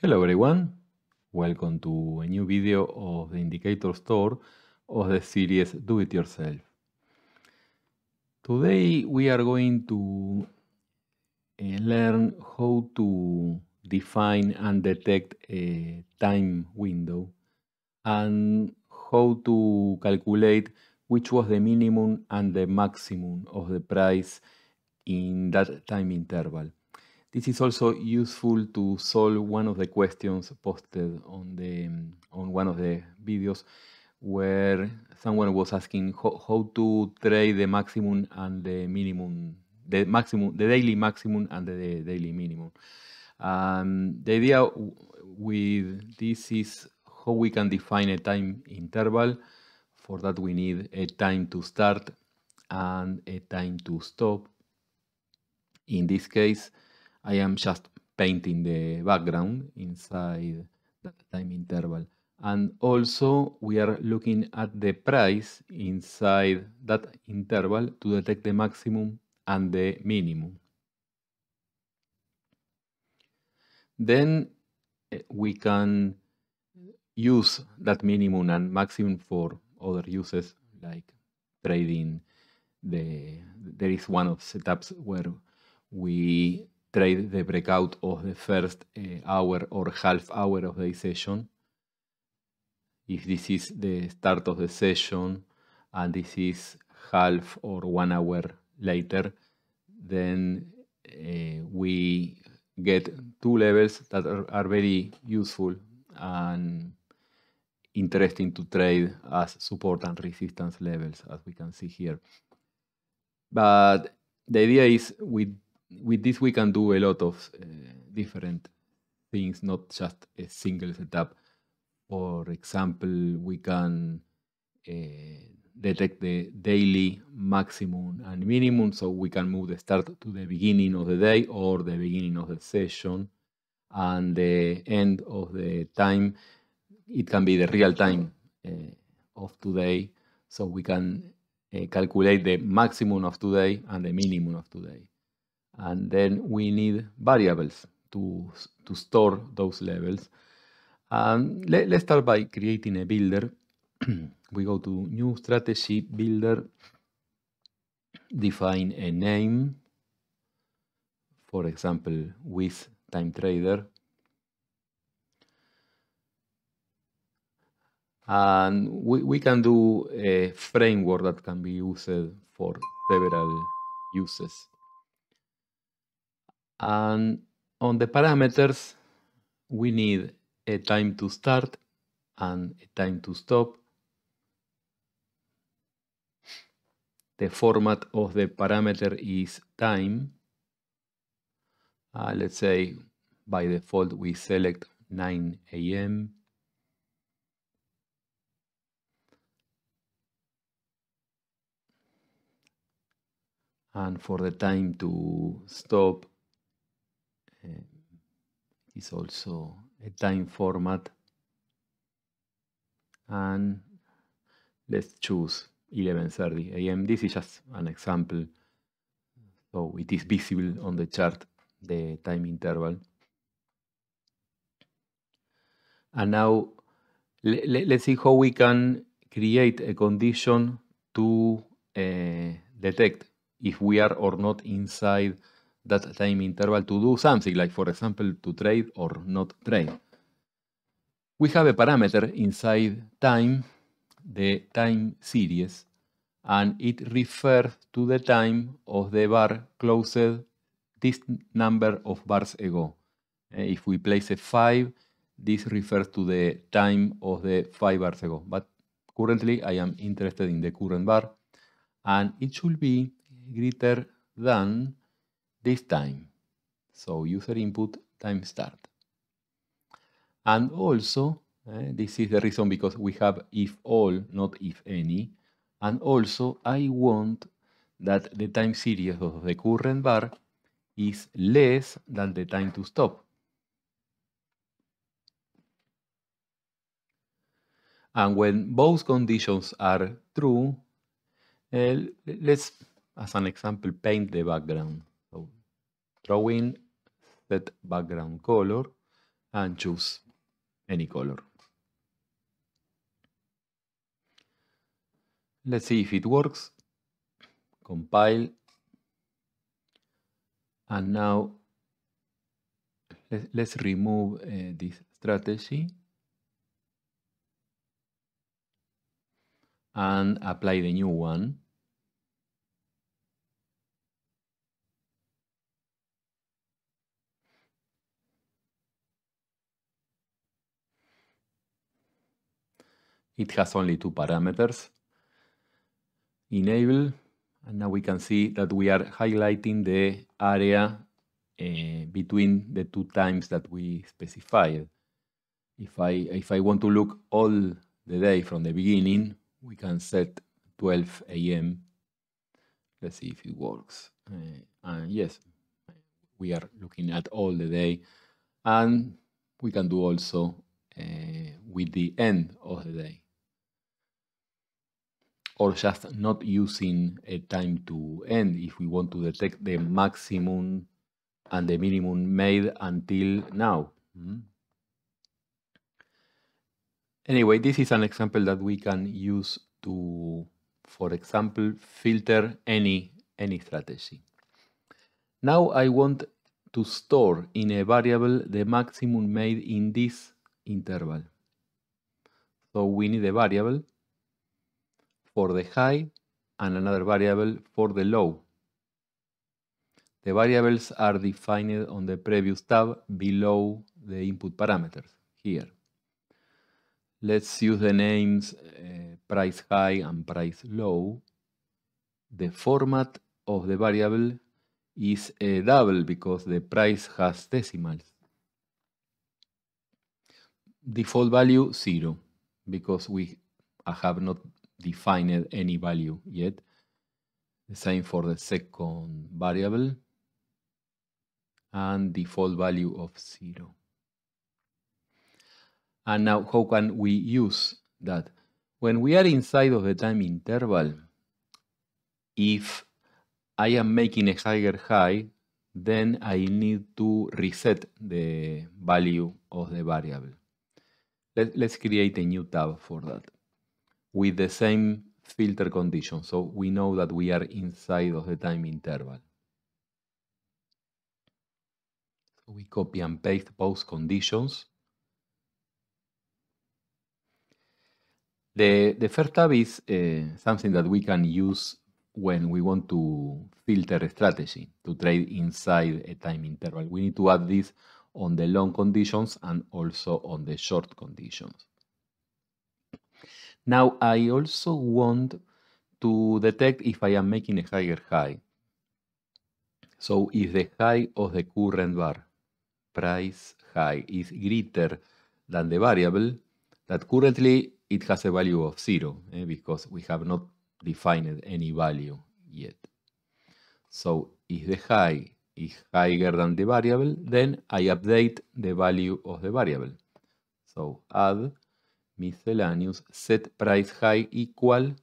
Hello everyone, welcome to a new video of the Indicator Store of the series Do It Yourself. Today we are going to uh, learn how to define and detect a time window and how to calculate which was the minimum and the maximum of the price in that time interval. This is also useful to solve one of the questions posted on the on one of the videos where someone was asking how, how to trade the maximum and the minimum, the maximum, the daily maximum and the daily minimum. Um, the idea with this is how we can define a time interval. For that we need a time to start and a time to stop. In this case, I am just painting the background inside that time interval. And also we are looking at the price inside that interval to detect the maximum and the minimum. Then eh, we can use that minimum and maximum for other uses like trading. The, there is one of setups where we trade the breakout of the first eh, hour or half hour of the session. If this is the start of the session and this is half or one hour later, then uh, we get two levels that are, are, very useful and interesting to trade as support and resistance levels, as we can see here. But the idea is we with this we can do a lot of uh, different things, not just a single setup. For example, we can uh, detect the daily maximum and minimum, so we can move the start to the beginning of the day or the beginning of the session, and the end of the time. It can be the real time uh, of today, so we can uh, calculate the maximum of today and the minimum of today and then we need variables to, to store those levels. Um, let, us start by creating a builder. we go to new strategy builder, define a name, for example, with time trader. And we, we can do a framework that can be used for several uses. And on the parameters, we need a time to start and a time to stop. The format of the parameter is time. Uh, let's say by default we select 9 a.m. And for the time to stop, uh, is also a time format and let's choose 11.30 a.m. This is just an example so it is visible on the chart the time interval and now let's see how we can create a condition to uh, detect if we are or not inside that time interval to do something, like for example, to trade or not trade. We have a parameter inside time, the time series, and it refers to the time of the bar closed this number of bars ago. Eh, if we place a 5, this refers to the time of the 5 bars ago. But currently I am interested in the current bar, and it should be greater than this time. So user input time start. And also, eh, this is the reason because we have if all, not if any. And also, I want that the time series of the current bar is less than the time to stop. And when both conditions are true, uh, let's, as an example, paint the background. Drawing that set background color and choose any color. Let's see if it works. Compile. And now let's, remove uh, this strategy and apply the new one. It has only two parameters. Enable, and now we can see that we are highlighting the area uh, between the two times that we specified. If I, if I want to look all the day from the beginning, we can set 12 a.m. Let's see if it works. Uh, yes, we are looking at all the day. And we can do also uh, with the end of the day or just not using a time to end if we want to detect the maximum and the minimum made until now. Mm -hmm. Anyway, this is an example that we can use to, for example, filter any, any strategy. Now I want to store in a variable the maximum made in this interval. So we need a variable for the high and another variable for the low. The variables are defined on the previous tab below the input parameters here. Let's use the names uh, price high and price low. The format of the variable is a double because the price has decimals. Default value zero because we have not defined any value yet. The same for the second variable and default value of 0. And now how can we use that? When we are inside of the time interval, if I am making a higher high, then I need to reset the value of the variable. Let, us create a new tab for that with the same filter condition. So we know that we are inside of the time interval. So we copy and paste both conditions. The, the first tab is uh, something that we can use when we want to filter a strategy to trade inside a time interval. We need to add this on the long conditions and also on the short conditions. Now I also want to detect if I am making a higher high. So if the high of the current bar, price high, is greater than the variable, that currently it has a value of zero eh, because we have not defined any value yet. So if the high is higher than the variable, then I update the value of the variable. So add miscellaneous, set price high equal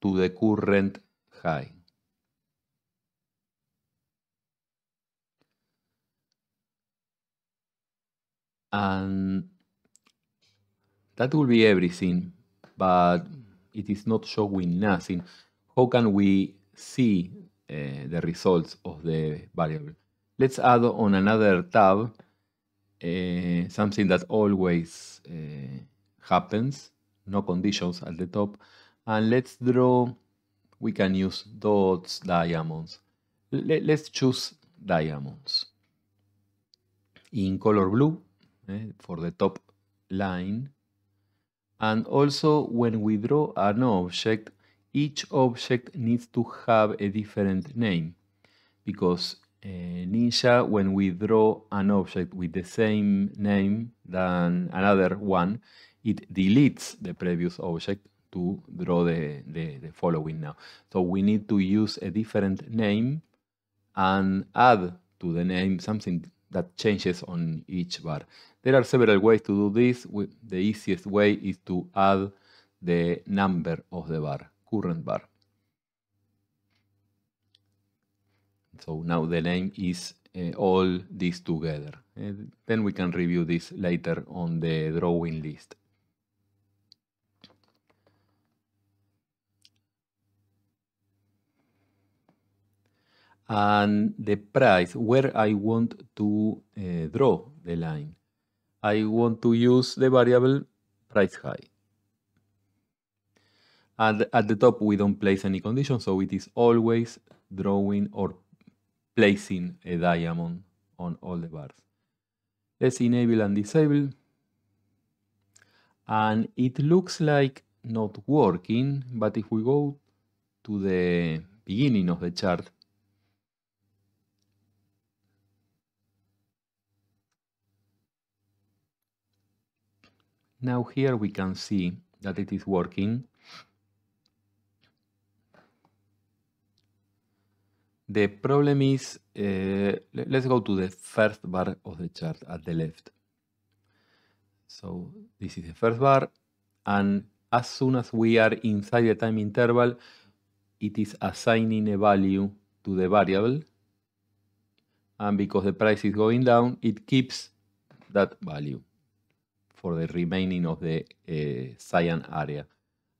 to the current high. And that will be everything, but it is not showing nothing. How can we see uh, the results of the variable? Let's add on another tab, uh, something that always uh, happens, no conditions at the top. And let's draw, we can use dots, diamonds. Let, us choose diamonds. In color blue, eh, for the top line. And also when we draw an object, each object needs to have a different name. Because uh, Ninja, when we draw an object with the same name than another one, it deletes the previous object to draw the, the, the following now. So we need to use a different name and add to the name something that changes on each bar. There are several ways to do this. The easiest way is to add the number of the bar, current bar. So now the name is uh, all this together. And then we can review this later on the drawing list. and the price where I want to uh, draw the line. I want to use the variable price high. And at the top we don't place any condition, so it is always drawing or placing a diamond on all the bars. Let's enable and disable. And it looks like not working, but if we go to the beginning of the chart, Now here we can see that it is working. The problem is, uh, let's go to the first bar of the chart at the left. So this is the first bar and as soon as we are inside the time interval, it is assigning a value to the variable. And because the price is going down, it keeps that value for the remaining of the uh, eh, cyan area.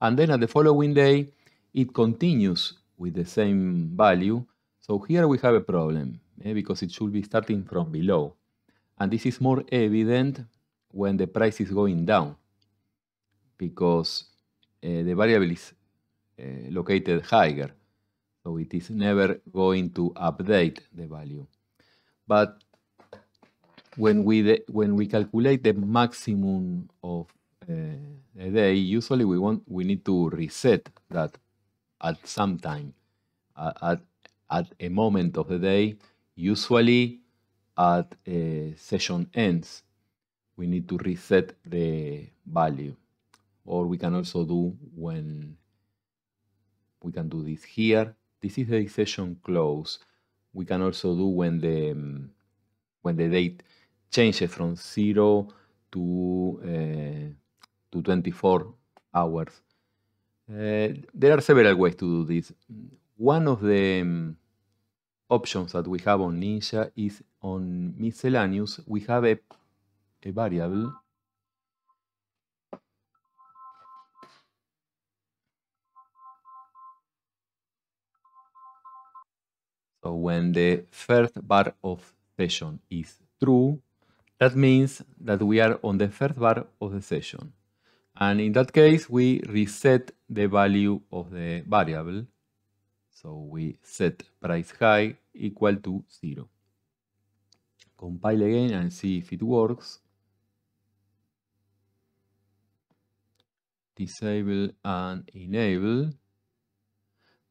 And then at the following day, it continues with the same value. So here we have a problem eh, because it should be starting from below. And this is more evident when the price is going down because uh, the variable is uh, located higher. So it is never going to update the value. But when we when we calculate the maximum of uh, a day, usually we want we need to reset that at some time, uh, at at a moment of the day, usually at a eh, session ends, we need to reset the value, or we can also do when we can do this here. This is the session close. We can also do when the when the date changes from zero to, eh, to 24 hours. Uh, there are several ways to do this. One of the mm, options that we have on Ninja is on miscellaneous, we have a, a variable So when the first bar of session is true, That means that we are on the first bar of the session. And in that case, we reset the value of the variable. So we set price high equal to zero. Compile again and see if it works. Disable and enable.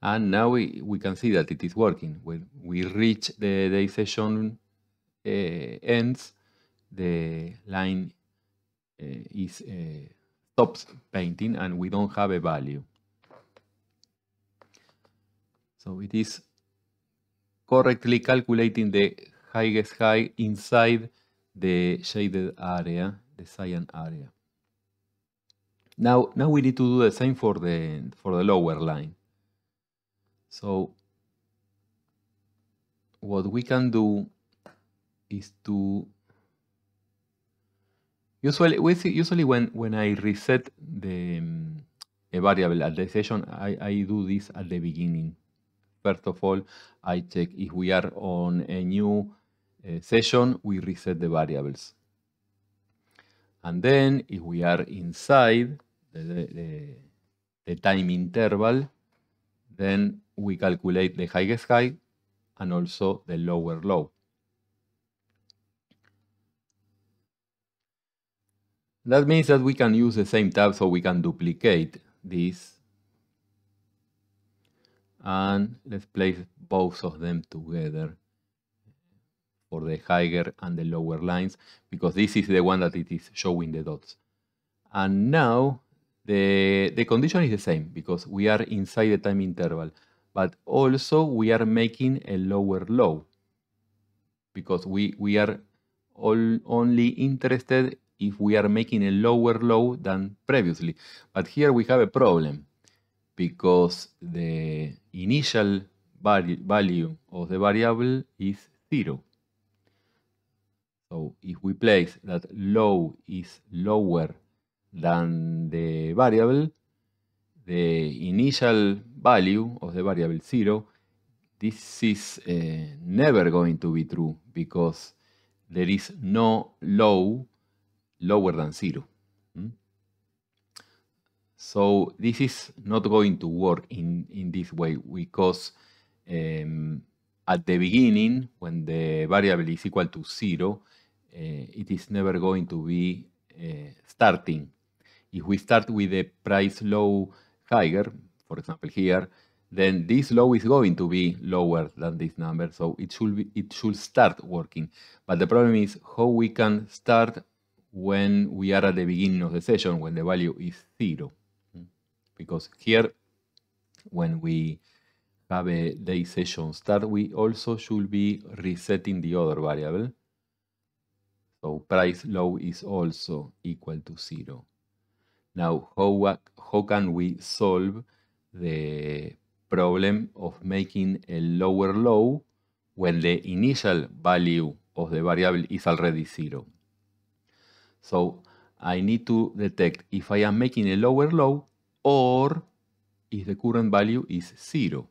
And now we, we can see that it is working. When we reach the day session uh, ends, the line uh, is uh, eh, stops painting and we don't have a value. So it is correctly calculating the highest high inside the shaded area, the cyan area. Now, now we need to do the same for the for the lower line. So what we can do is to Usually, usually when, when I reset the um, a variable at the session, I, I do this at the beginning. First of all, I check if we are on a new uh, session, we reset the variables. And then if we are inside the, the, the time interval, then we calculate the highest high and also the lower low. That means that we can use the same tab so we can duplicate this, And let's place both of them together for the higher and the lower lines because this is the one that it is showing the dots. And now the, the condition is the same because we are inside the time interval, but also we are making a lower low because we, we are all only interested if we are making a lower low than previously. But here we have a problem because the initial value of the variable is 0. So if we place that low is lower than the variable, the initial value of the variable 0, this is uh, never going to be true because there is no low lower than zero. Mm. So this is not going to work in, in this way because um, at the beginning, when the variable is equal to zero, uh, it is never going to be uh, starting. If we start with a price low higher, for example here, then this low is going to be lower than this number, so it should be, it should start working. But the problem is how we can start when we are at the beginning of the session, when the value is zero. Mm. Because here, when we have a day session start, we also should be resetting the other variable. So price low is also equal to zero. Now, how, how can we solve the problem of making a lower low when the initial value of the variable is already zero? So I need to detect if I am making a lower low or if the current value is zero.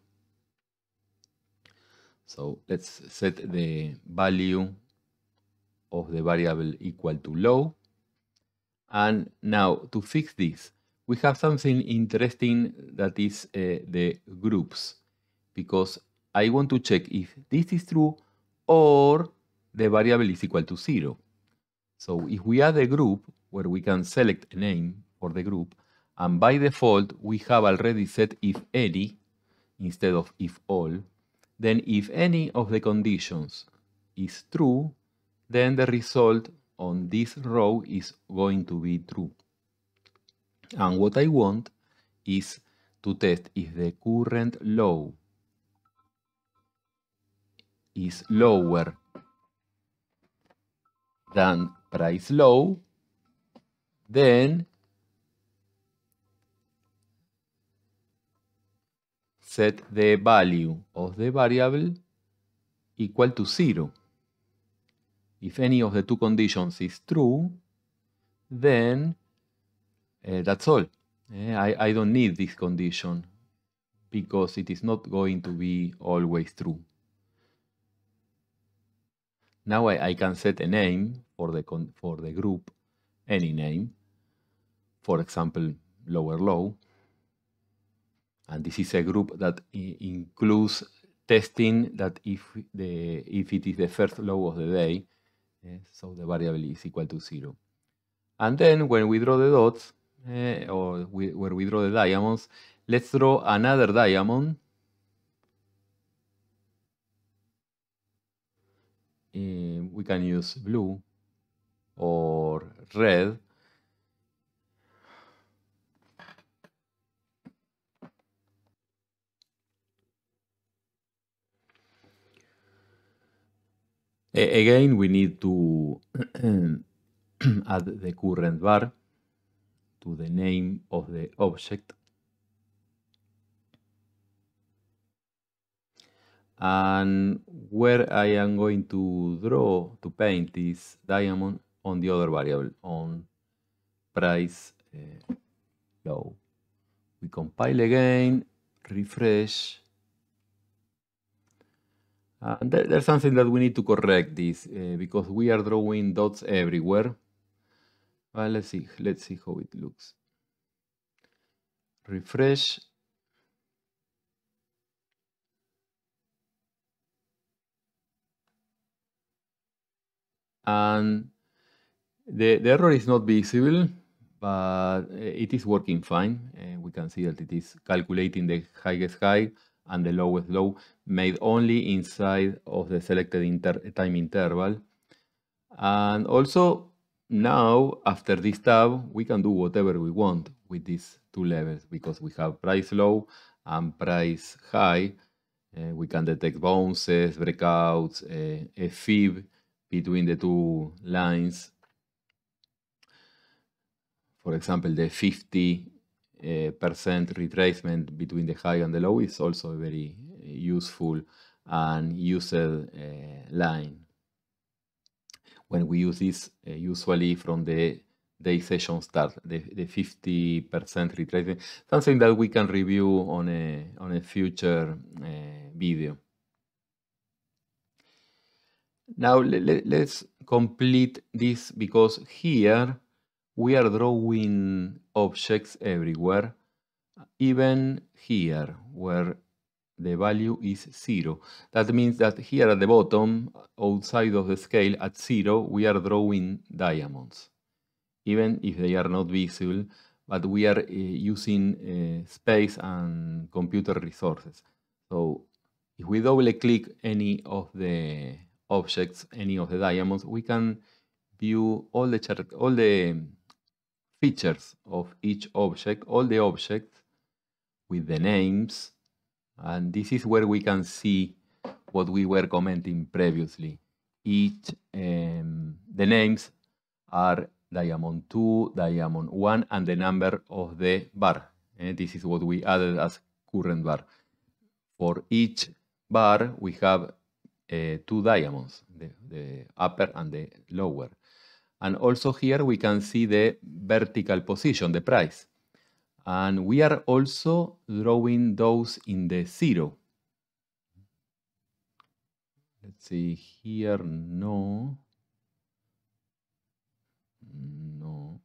So let's set the value of the variable equal to low. And now to fix this, we have something interesting that is uh, the groups because I want to check if this is true or the variable is equal to zero. So if we add a group where we can select a name for the group, and by default, we have already set if any instead of if all, then if any of the conditions is true, then the result on this row is going to be true. And what I want is to test if the current low is lower than price low, then set the value of the variable equal to 0. If any of the two conditions is true, then uh, that's all. Uh, I, I don't need this condition because it is not going to be always true. Now I, I can set a name for the, for the group, any name, for example, lower low. And this is a group that includes testing that if, the, if it is the first low of the day, eh, so the variable is equal to zero. And then when we draw the dots, eh, or we, where we draw the diamonds, let's draw another diamond we can use blue or red Again, we need to add the current bar to the name of the object. and where I am going to draw to paint this diamond on the other variable on price uh, low. We compile again, refresh. And there's something that we need to correct this uh, because we are drawing dots everywhere. Well, let's see. Let's see how it looks. Refresh And the, the error is not visible, but eh, it is working fine. Uh, we can see that it is calculating the highest high and the lowest low made only inside of the selected inter time interval. And also now after this tab, we can do whatever we want with these two levels because we have price low and price high. Uh, we can detect bounces, breakouts, uh, a fib, between the two lines. For example, the 50% eh, retracement between the high and the low is also a very eh, useful and used eh, line. When we use this, usually from the day session start, the, 50% retracement, something that we can review on a, on a future uh, video. Now let's complete this because here we are drawing objects everywhere, even here where the value is zero. That means that here at the bottom, outside of the scale at zero, we are drawing diamonds, even if they are not visible, but we are uh, using uh, space and computer resources. So if we double click any of the objects, any of the diamonds, we can view all the chart, all the um, features of each object, all the objects with the names. And this is where we can see what we were commenting previously. Each, um, the names are diamond 2, diamond 1, and the number of the bar. And eh, this is what we added as current bar. For each bar, we have uh, two diamonds, the, the upper and the lower. And also here we can see the vertical position, the price. And we are also drawing those in the zero. Let's see here, no. No.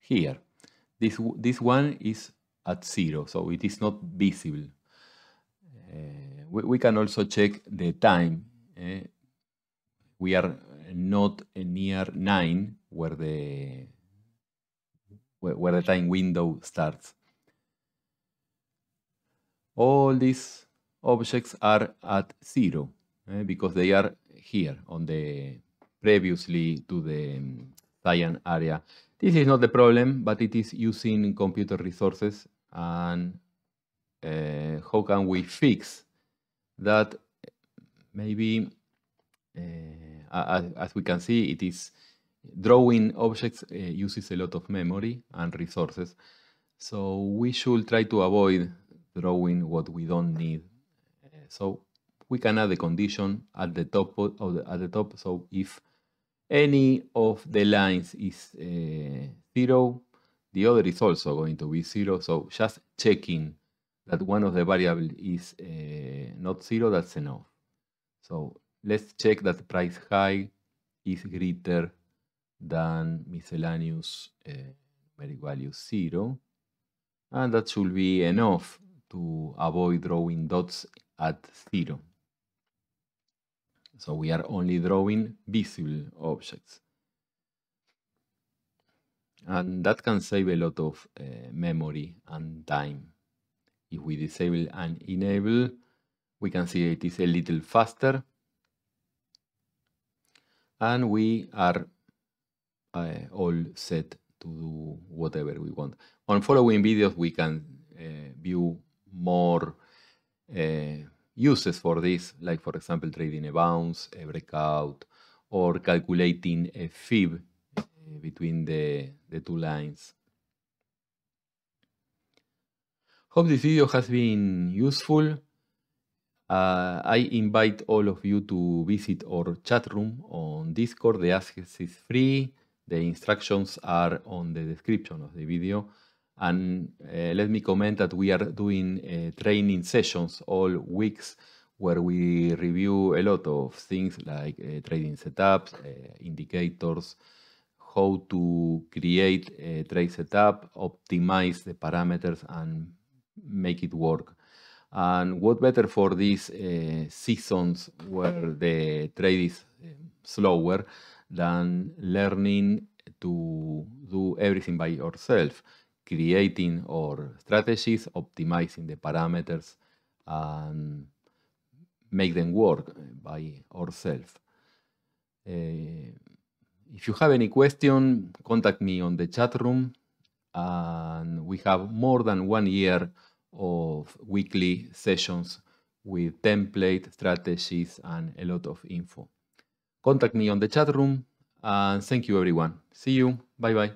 Here. This, this one is at zero, so it is not visible. Uh, we, we, can also check the time. Uh, we are not near 9 where the, where, where the time window starts. All these objects are at 0 uh, because they are here on the previously to the um, cyan area. This is not the problem, but it is using computer resources and uh, how can we fix that maybe uh, as, we can see it is drawing objects uh, uses a lot of memory and resources so we should try to avoid drawing what we don't need so we can add a condition at the top the, at the top so if any of the lines is uh, zero the other is also going to be zero, so just checking that one of the variable is uh, not zero, that's enough. So let's check that price high is greater than miscellaneous uh, value zero. And that should be enough to avoid drawing dots at zero. So we are only drawing visible objects. And that can save a lot of uh, memory and time. If we disable and enable, we can see it is a little faster. And we are uh, all set to do whatever we want. On following videos, we can uh, view more uses for this, like for example, trading a bounce, a breakout, or calculating a fib Eh, between the, the two lines. Hope this video has been useful. Uh, I invite all of you to visit our chat room on Discord. The access is free. The instructions are on the description of the video. And uh, let me comment that we are doing uh, training sessions all weeks where we review a lot of things like uh, trading setups, uh, indicators, how to create a trade setup, optimize the parameters and make it work. And what better for these uh, seasons where the trade is um, slower than learning to do everything by yourself, creating our strategies, optimizing the parameters, and make them work by ourselves. Uh, if you have any question, contact me on the chat room. And we have more than one year of weekly sessions with template strategies and a lot of info. Contact me on the chat room and thank you everyone. See you. Bye bye.